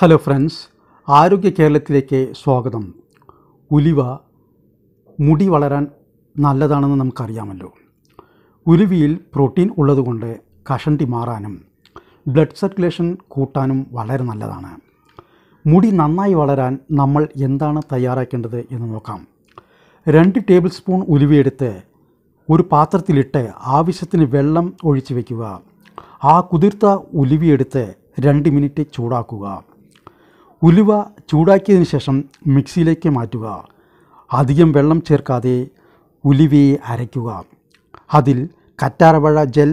hello friends ആരോഗ്യ കേരളത്തിലേക്ക് സ്വാഗതം ഉലിവ മുടി വളരാൻ നല്ലതാണെന്ന് നമുക്കറിയാമല്ലോ ഉലുവിയിൽ പ്രോട്ടീൻ ഉള്ളതുകൊണ്ട് കഷണ്ടി മാറാനും ബ്ലഡ് സർക്കുലേഷൻ കൂട്ടാനും വളരെ നല്ലതാണ് മുടി നന്നായി വളരാൻ നമ്മൾ എന്താണ് തയ്യാറാക്കേണ്ടത് എന്ന് നോക്കാം രണ്ട് ടേബിൾ സ്പൂൺ ഉലുവയെടുത്ത് ഒരു പാത്രത്തിലിട്ട് ആവശ്യത്തിന് വെള്ളം ഒഴിച്ചു വയ്ക്കുക ആ കുതിർത്ത ഉലുവിയെടുത്ത് രണ്ട് മിനിറ്റ് ചൂടാക്കുക ഉലുവ ചൂടാക്കിയതിന് ശേഷം മിക്സിയിലേക്ക് മാറ്റുക അധികം വെള്ളം ചേർക്കാതെ ഉലുവയെ അരയ്ക്കുക അതിൽ കറ്റാർവാഴ ജെൽ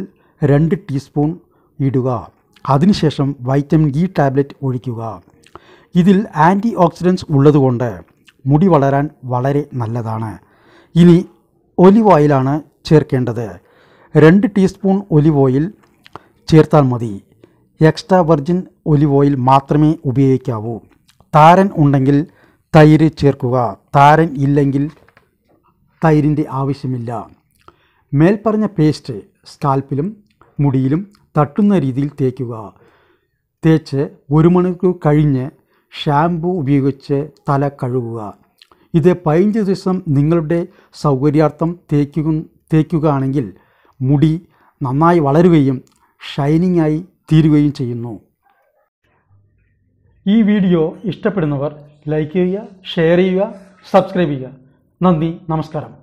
രണ്ട് ടീസ്പൂൺ ഇടുക അതിനുശേഷം വൈറ്റമിൻ ഇ ടാബ്ലറ്റ് ഒഴിക്കുക ഇതിൽ ആൻറ്റി ഓക്സിഡൻസ് ഉള്ളതുകൊണ്ട് മുടി വളരാൻ വളരെ നല്ലതാണ് ഇനി ഒലിവ് ഓയിലാണ് ചേർക്കേണ്ടത് രണ്ട് ടീസ്പൂൺ ഒലിവ് ഓയിൽ ചേർത്താൽ മതി എക്സ്ട്രാ വെർജിൻ ഒലിവ് ഓയിൽ മാത്രമേ ഉപയോഗിക്കാവൂ താരൻ ഉണ്ടെങ്കിൽ തൈര് ചേർക്കുക താരൻ ഇല്ലെങ്കിൽ തൈരിൻ്റെ ആവശ്യമില്ല മേൽപ്പറഞ്ഞ പേസ്റ്റ് സ്കാൽപ്പിലും മുടിയിലും തട്ടുന്ന രീതിയിൽ തേക്കുക തേച്ച് ഒരു മണിക്കൂർ കഴിഞ്ഞ് ഷാംപൂ ഉപയോഗിച്ച് തല കഴുകുക ഇത് പതിനഞ്ച് ദിവസം നിങ്ങളുടെ സൗകര്യാർത്ഥം തേക്കുക തേക്കുകയാണെങ്കിൽ മുടി നന്നായി വളരുകയും ഷൈനിങ്ങായി തീരുകയും ചെയ്യുന്നു ഈ വീഡിയോ ഇഷ്ടപ്പെടുന്നവർ ലൈക്ക് ചെയ്യുക ഷെയർ ചെയ്യുക സബ്സ്ക്രൈബ് ചെയ്യുക നന്ദി നമസ്കാരം